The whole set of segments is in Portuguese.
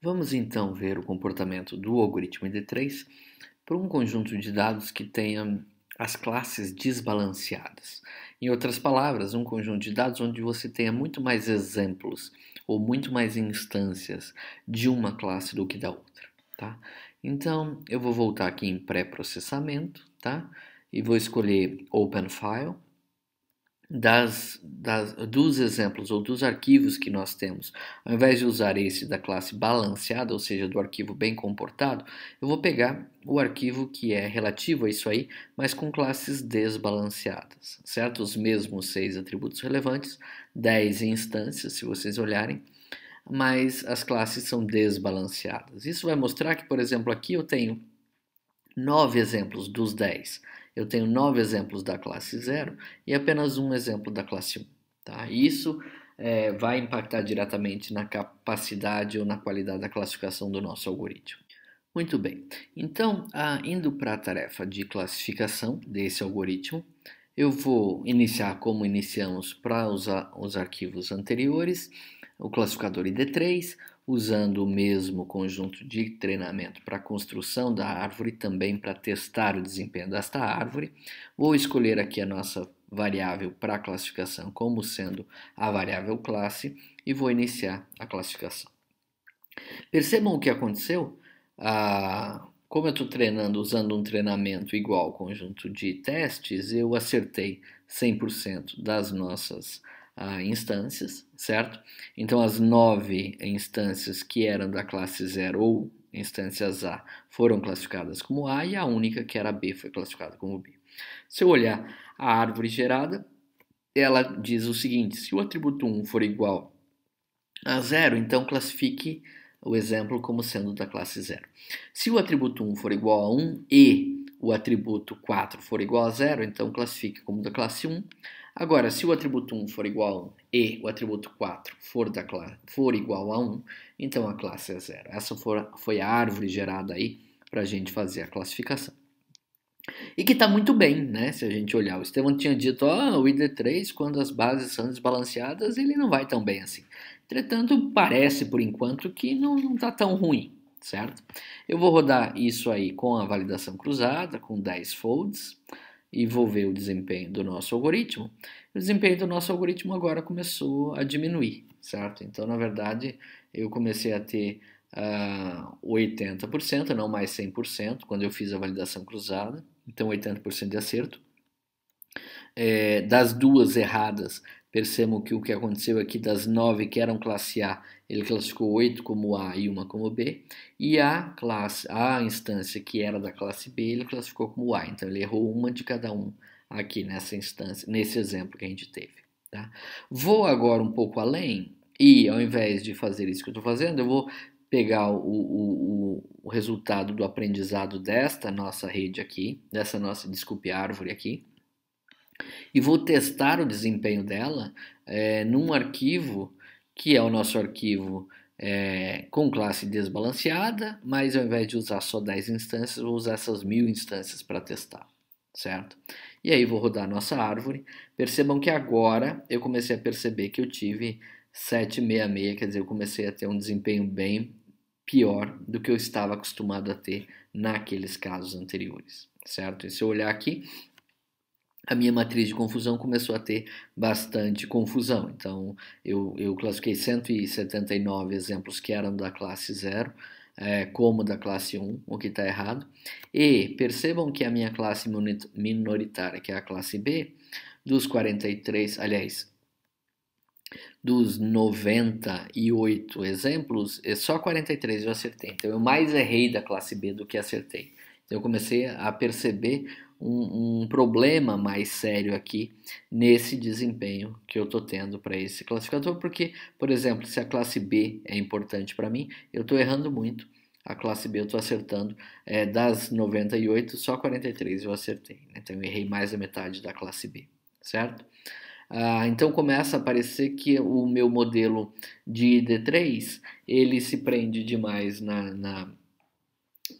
Vamos então ver o comportamento do algoritmo ID3 para um conjunto de dados que tenha as classes desbalanceadas. Em outras palavras, um conjunto de dados onde você tenha muito mais exemplos ou muito mais instâncias de uma classe do que da outra, tá? Então, eu vou voltar aqui em pré-processamento, tá? E vou escolher Open File das, das, dos exemplos ou dos arquivos que nós temos, ao invés de usar esse da classe balanceada, ou seja, do arquivo bem comportado, eu vou pegar o arquivo que é relativo a isso aí, mas com classes desbalanceadas, certo? Os mesmos seis atributos relevantes, dez instâncias, se vocês olharem, mas as classes são desbalanceadas. Isso vai mostrar que, por exemplo, aqui eu tenho nove exemplos dos dez. Eu tenho nove exemplos da classe 0 e apenas um exemplo da classe 1. Um, tá? Isso é, vai impactar diretamente na capacidade ou na qualidade da classificação do nosso algoritmo. Muito bem, então, ah, indo para a tarefa de classificação desse algoritmo, eu vou iniciar como iniciamos para usar os arquivos anteriores, o classificador ID3, usando o mesmo conjunto de treinamento para a construção da árvore, também para testar o desempenho desta árvore. Vou escolher aqui a nossa variável para classificação como sendo a variável classe e vou iniciar a classificação. Percebam o que aconteceu? Ah, como eu estou treinando usando um treinamento igual ao conjunto de testes, eu acertei 100% das nossas uh, instâncias, certo? Então, as nove instâncias que eram da classe 0 ou instâncias A foram classificadas como A e a única que era B foi classificada como B. Se eu olhar a árvore gerada, ela diz o seguinte: se o atributo 1 for igual a 0, então classifique o exemplo como sendo da classe 0. Se o atributo 1 for igual a 1 e o atributo 4 for igual a 0, então classifique como da classe 1. Agora, se o atributo 1 for igual a 1 e o atributo 4 for, da for igual a 1, então a classe é zero. Essa for, foi a árvore gerada aí para a gente fazer a classificação. E que está muito bem, né? Se a gente olhar, o Estevam tinha dito, ó, oh, o ID3, quando as bases são desbalanceadas, ele não vai tão bem assim. Entretanto, parece por enquanto que não está tão ruim, certo? Eu vou rodar isso aí com a validação cruzada, com 10 folds e vou uhum. ver o desempenho do nosso algoritmo. O desempenho do nosso algoritmo agora começou a diminuir, certo? Então, na verdade, eu comecei a ter uh, ah, 80%, não mais 100%, quando eu fiz a validação cruzada, então 80% de acerto. É, das duas erradas, Percebam que o que aconteceu aqui das nove que eram classe A, ele classificou oito como A e uma como B, e a classe, a instância que era da classe B, ele classificou como A. Então ele errou uma de cada um aqui nessa instância, nesse exemplo que a gente teve. Tá? Vou agora um pouco além e ao invés de fazer isso que eu estou fazendo, eu vou pegar o, o, o, resultado do aprendizado desta nossa rede aqui, dessa nossa, desculpe, árvore aqui, e vou testar o desempenho dela é, num arquivo que é o nosso arquivo é, com classe desbalanceada, mas ao invés de usar só 10 instâncias, vou usar essas mil instâncias para testar, certo? E aí vou rodar nossa árvore. Percebam que agora eu comecei a perceber que eu tive 766, quer dizer, eu comecei a ter um desempenho bem pior do que eu estava acostumado a ter naqueles casos anteriores, certo? E se eu olhar aqui, a minha matriz de confusão começou a ter bastante confusão. Então, eu, eu classifiquei 179 exemplos que eram da classe 0, é, como da classe 1, o que está errado. E percebam que a minha classe minoritária, que é a classe B, dos 43, aliás, dos 98 exemplos, é só 43 eu acertei. Então, eu mais errei da classe B do que acertei. Então, eu comecei a perceber um, um problema mais sério aqui nesse desempenho que eu estou tendo para esse classificador, porque, por exemplo, se a classe B é importante para mim, eu estou errando muito. A classe B eu estou acertando é, das 98, só 43 eu acertei. Né? Então eu errei mais da metade da classe B, certo? Ah, então começa a parecer que o meu modelo de D3 ele se prende demais na, na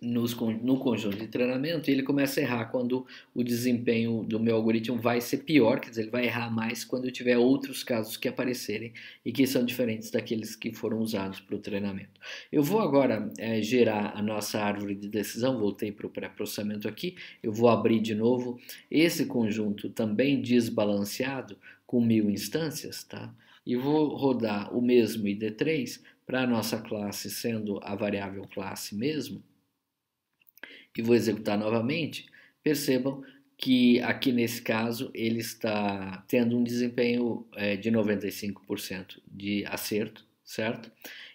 nos, no conjunto de treinamento e ele começa a errar quando o desempenho do meu algoritmo vai ser pior, quer dizer, ele vai errar mais quando eu tiver outros casos que aparecerem e que são diferentes daqueles que foram usados para o treinamento. Eu vou agora é, gerar a nossa árvore de decisão, voltei para o pré-processamento aqui, eu vou abrir de novo esse conjunto também desbalanceado com mil instâncias, tá? E vou rodar o mesmo ID3 para a nossa classe sendo a variável classe mesmo, e vou executar novamente, percebam que aqui nesse caso ele está tendo um desempenho é, de 95% de acerto, certo?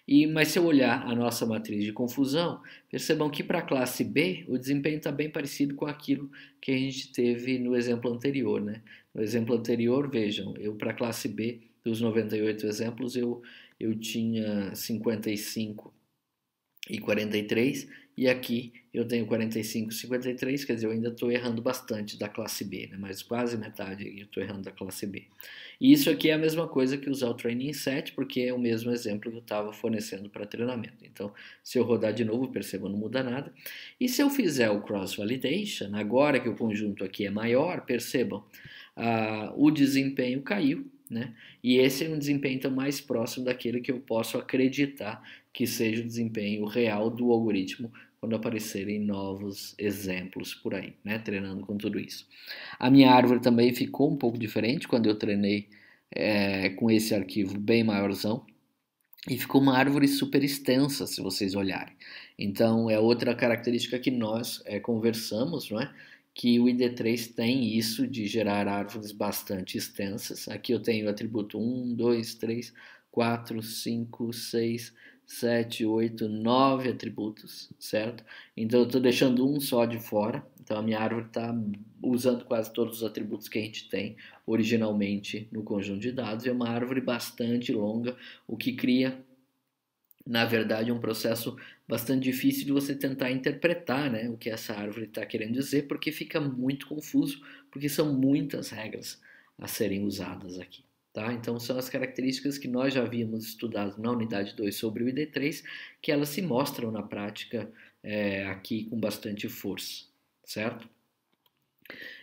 E, mas se eu olhar a nossa matriz de confusão, percebam que para a classe B o desempenho está bem parecido com aquilo que a gente teve no exemplo anterior. Né? No exemplo anterior, vejam, eu para a classe B, dos 98 exemplos, eu, eu tinha 55 e 43, e aqui eu tenho 45,53, quer dizer, eu ainda estou errando bastante da classe B, né? mas quase metade eu estou errando da classe B. E isso aqui é a mesma coisa que usar o Training Set, porque é o mesmo exemplo que eu estava fornecendo para treinamento. Então, se eu rodar de novo, perceba, não muda nada. E se eu fizer o Cross Validation, agora que o conjunto aqui é maior, percebam, ah, o desempenho caiu, né? E esse é um desempenho então, mais próximo daquele que eu posso acreditar que seja o desempenho real do algoritmo quando aparecerem novos exemplos por aí, né? treinando com tudo isso. A minha árvore também ficou um pouco diferente quando eu treinei é, com esse arquivo bem maiorzão. E ficou uma árvore super extensa, se vocês olharem. Então, é outra característica que nós é, conversamos, não é? que o ID3 tem isso de gerar árvores bastante extensas. Aqui eu tenho o atributo 1, 2, 3, 4, 5, 6, 7, 8, 9 atributos, certo? Então eu estou deixando um só de fora. Então a minha árvore está usando quase todos os atributos que a gente tem originalmente no conjunto de dados. É uma árvore bastante longa, o que cria na verdade, é um processo bastante difícil de você tentar interpretar né, o que essa árvore está querendo dizer, porque fica muito confuso, porque são muitas regras a serem usadas aqui. Tá? Então, são as características que nós já havíamos estudado na unidade 2 sobre o ID3, que elas se mostram na prática é, aqui com bastante força, certo?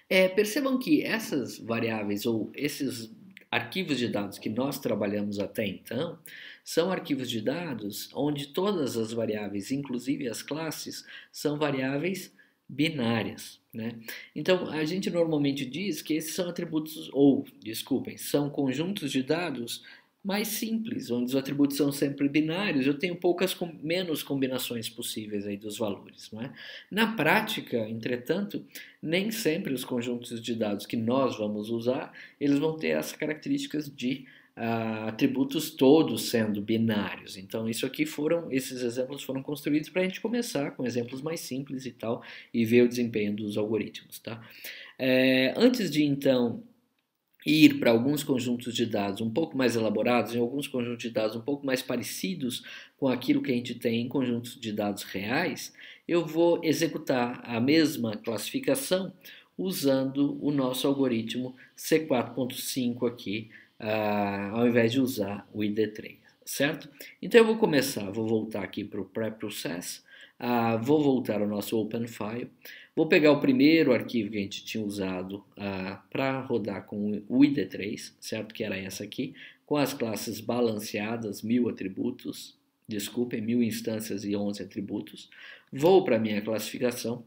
É, percebam que essas variáveis ou esses Arquivos de dados que nós trabalhamos até então são arquivos de dados onde todas as variáveis, inclusive as classes, são variáveis binárias. Né? Então, a gente normalmente diz que esses são atributos, ou, desculpem, são conjuntos de dados mais simples, onde os atributos são sempre binários, eu tenho poucas menos combinações possíveis aí dos valores. Não é? Na prática, entretanto, nem sempre os conjuntos de dados que nós vamos usar, eles vão ter essas características de uh, atributos todos sendo binários. Então, isso aqui foram, esses exemplos foram construídos para a gente começar com exemplos mais simples e tal, e ver o desempenho dos algoritmos. Tá? É, antes de então ir para alguns conjuntos de dados um pouco mais elaborados, em alguns conjuntos de dados um pouco mais parecidos com aquilo que a gente tem em conjuntos de dados reais, eu vou executar a mesma classificação usando o nosso algoritmo C4.5 aqui, uh, ao invés de usar o ID3, certo? Então eu vou começar, vou voltar aqui para o pré-process, ah, vou voltar ao nosso OpenFile, vou pegar o primeiro arquivo que a gente tinha usado ah, para rodar com o ID3, certo? Que era essa aqui, com as classes balanceadas, mil atributos, desculpem, mil instâncias e 11 atributos. Vou para a minha classificação,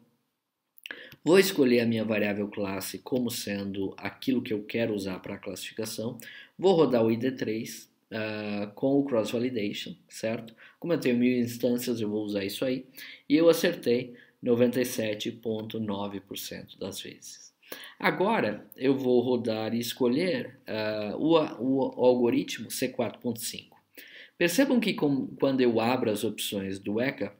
vou escolher a minha variável classe como sendo aquilo que eu quero usar para a classificação, vou rodar o ID3, uh, com o cross validation, certo? Como eu tenho mil instâncias, eu vou usar isso aí. E eu acertei 97,9% das vezes. Agora eu vou rodar e escolher uh, o, o, algoritmo C4.5. Percebam que com, quando eu abro as opções do ECA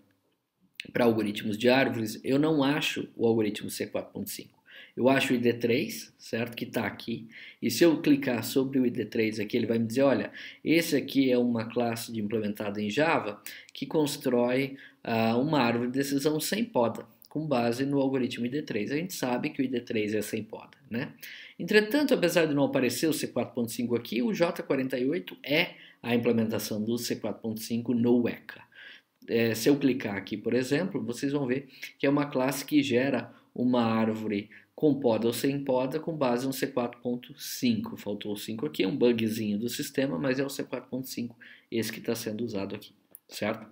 para algoritmos de árvores, eu não acho o algoritmo C4.5. Eu acho o ID3, certo? Que está aqui. E se eu clicar sobre o ID3 aqui, ele vai me dizer, olha, esse aqui é uma classe de implementada em Java que constrói uh, uma árvore de decisão sem poda, com base no algoritmo ID3. A gente sabe que o ID3 é sem poda, né? Entretanto, apesar de não aparecer o C4.5 aqui, o J48 é a implementação do C4.5 no ECA. É, se eu clicar aqui, por exemplo, vocês vão ver que é uma classe que gera uma árvore com poda ou sem poda com base no C4.5. Faltou o 5 aqui, é um bugzinho do sistema, mas é o C4.5 esse que está sendo usado aqui, certo?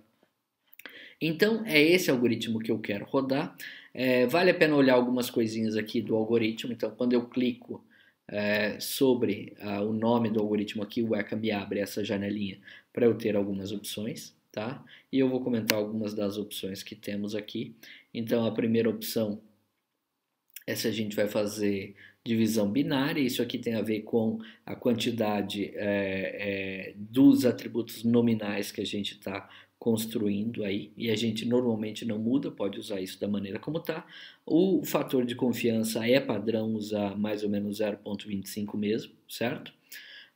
Então é esse algoritmo que eu quero rodar. É, vale a pena olhar algumas coisinhas aqui do algoritmo. Então quando eu clico é, sobre o nome do algoritmo aqui, o ECA me abre essa janelinha para eu ter algumas opções. Tá? E eu vou comentar algumas das opções que temos aqui. Então a primeira opção essa a gente vai fazer divisão binária, isso aqui tem a ver com a quantidade é, é, dos atributos nominais que a gente está construindo aí, e a gente normalmente não muda, pode usar isso da maneira como está. O fator de confiança é padrão, usar mais ou menos 0,25 mesmo, certo?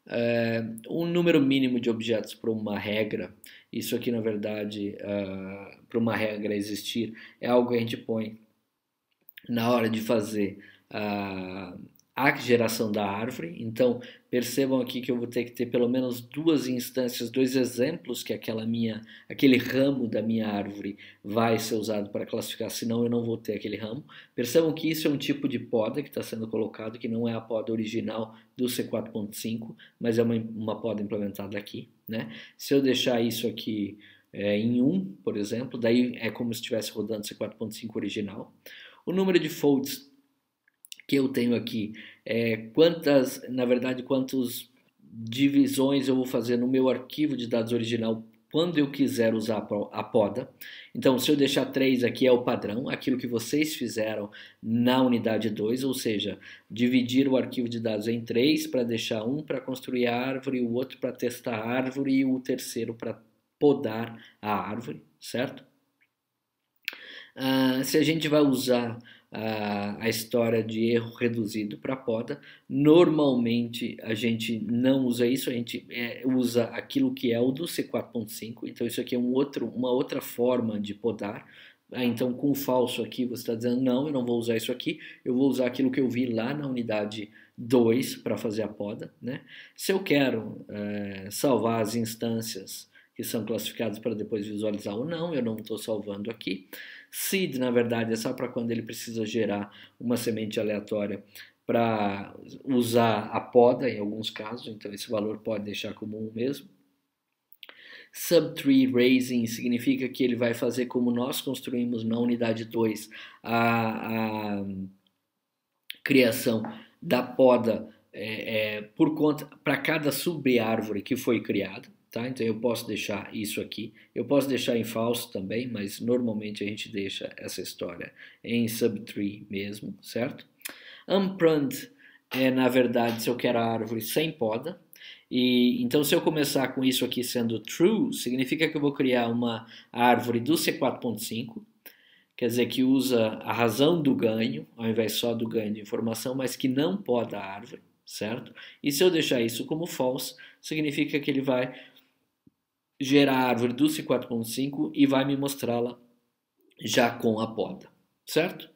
É, um número mínimo de objetos para uma regra, isso aqui na verdade, ah, para uma regra existir, é algo que a gente põe na hora de fazer a, a geração da árvore. Então, percebam aqui que eu vou ter que ter pelo menos duas instâncias, dois exemplos que aquela minha, aquele ramo da minha árvore vai ser usado para classificar, senão eu não vou ter aquele ramo. Percebam que isso é um tipo de poda que está sendo colocado, que não é a poda original do C4.5, mas é uma, uma poda implementada aqui. Né? Se eu deixar isso aqui é, em 1, um, por exemplo, daí é como se estivesse rodando C4.5 original. O número de folds que eu tenho aqui, é, quantas, na verdade, quantas divisões eu vou fazer no meu arquivo de dados original quando eu quiser usar a poda. Então, se eu deixar 3 aqui é o padrão, aquilo que vocês fizeram na unidade 2, ou seja, dividir o arquivo de dados em 3 para deixar um para construir a árvore, o outro para testar a árvore e o terceiro para podar a árvore, certo? Uh, se a gente vai usar uh, a história de erro reduzido para poda, normalmente a gente não usa isso, a gente é, usa aquilo que é o do C4.5, então isso aqui é um outro, uma outra forma de podar. Ah, então, com o falso aqui, você está dizendo, não, eu não vou usar isso aqui, eu vou usar aquilo que eu vi lá na unidade 2 para fazer a poda. Né? Se eu quero uh, salvar as instâncias que são classificadas para depois visualizar ou não, eu não estou salvando aqui. Seed, na verdade, é só para quando ele precisa gerar uma semente aleatória para usar a poda em alguns casos, então esse valor pode deixar como um mesmo. Subtree raising significa que ele vai fazer como nós construímos na unidade 2 a, a criação da poda é, é, por conta para cada subárvore que foi criada. Tá? Então eu posso deixar isso aqui, eu posso deixar em falso também, mas normalmente a gente deixa essa história em subtree mesmo, certo? Unprunned é na verdade se eu quero a árvore sem poda, e então se eu começar com isso aqui sendo true, significa que eu vou criar uma árvore do C4.5, quer dizer que usa a razão do ganho, ao invés só do ganho de informação, mas que não poda a árvore, certo? E se eu deixar isso como false, significa que ele vai gerar a árvore do C4.5 e vai me mostrá-la já com a poda, certo?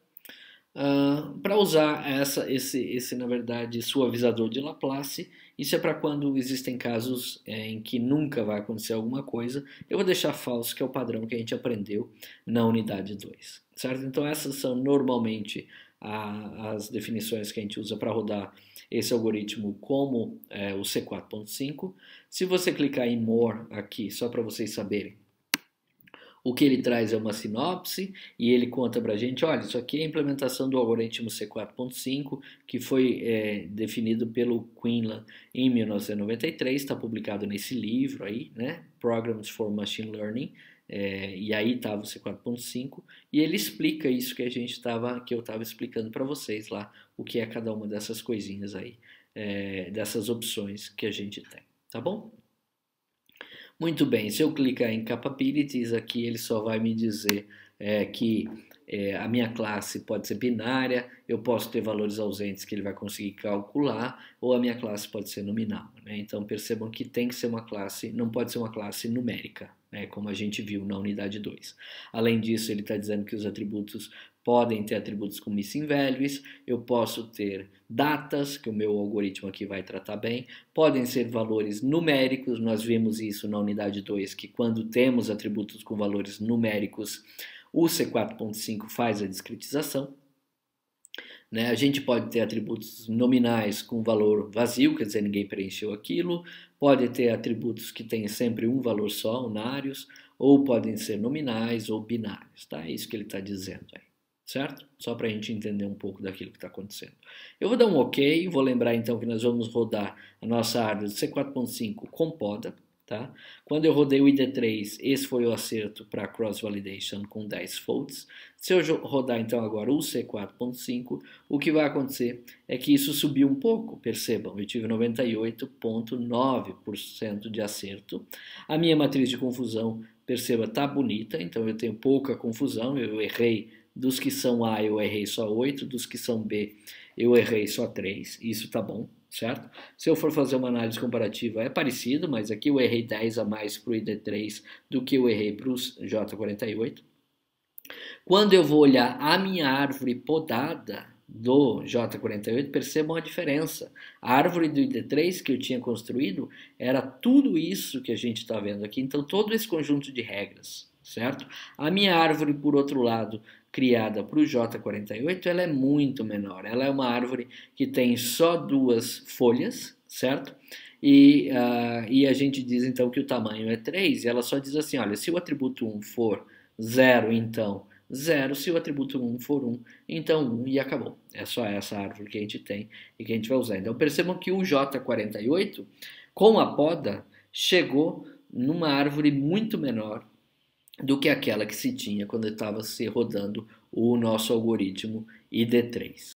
Uh, ah, para usar essa, esse, esse, na verdade, suavizador de Laplace, isso é para quando existem casos é, em que nunca vai acontecer alguma coisa, eu vou deixar falso, que é o padrão que a gente aprendeu na unidade 2, certo? Então essas são normalmente a, as definições que a gente usa para rodar esse algoritmo como é, o C4.5. Se você clicar em More aqui, só para vocês saberem, o que ele traz é uma sinopse e ele conta para a gente, olha, isso aqui é a implementação do algoritmo C4.5 que foi é, definido pelo Quinlan em 1993, está publicado nesse livro aí, né? Programs for Machine Learning, é, e aí estava o C4.5 e ele explica isso que a gente estava, que eu estava explicando para vocês lá, o que é cada uma dessas coisinhas aí, é, dessas opções que a gente tem, tá bom? Muito bem, se eu clicar em capabilities aqui, ele só vai me dizer é, que é, a minha classe pode ser binária, eu posso ter valores ausentes que ele vai conseguir calcular, ou a minha classe pode ser nominal. Né? Então percebam que tem que ser uma classe, não pode ser uma classe numérica, né, como a gente viu na unidade 2. Além disso, ele está dizendo que os atributos podem ter atributos com missing values, eu posso ter datas, que o meu algoritmo aqui vai tratar bem, podem ser valores numéricos, nós vimos isso na unidade 2, que quando temos atributos com valores numéricos, o C4.5 faz a discretização, né? A gente pode ter atributos nominais com valor vazio, quer dizer, ninguém preencheu aquilo, pode ter atributos que têm sempre um valor só, unários, ou podem ser nominais ou binários. Tá? É isso que ele está dizendo aí, certo? Só para a gente entender um pouco daquilo que está acontecendo. Eu vou dar um OK, vou lembrar então que nós vamos rodar a nossa árvore C4.5 com poda, Tá? Quando eu rodei o ID3, esse foi o acerto para cross-validation com 10 folds. Se eu rodar então agora o C4.5, o que vai acontecer é que isso subiu um pouco, percebam, eu tive 98.9% de acerto. A minha matriz de confusão, perceba, está bonita, então eu tenho pouca confusão, eu errei dos que são A, eu errei só 8, dos que são B, eu errei só 3, isso está bom, certo? Se eu for fazer uma análise comparativa, é parecido, mas aqui eu errei 10 a mais para o ID3 do que eu errei para o J48. Quando eu vou olhar a minha árvore podada do J48, percebam a diferença. A árvore do ID3 que eu tinha construído era tudo isso que a gente está vendo aqui, então todo esse conjunto de regras, certo? A minha árvore, por outro lado, criada para o J48, ela é muito menor. Ela é uma árvore que tem só duas folhas, certo? E, uh, e a gente diz então que o tamanho é 3, e ela só diz assim: olha, se o atributo 1 for 0, então 0, se o atributo 1 for 1, então 1 e acabou. É só essa árvore que a gente tem e que a gente vai usar. Então percebam que o J48, com a poda, chegou numa árvore muito menor do que aquela que se tinha quando estava se rodando o nosso algoritmo ID3.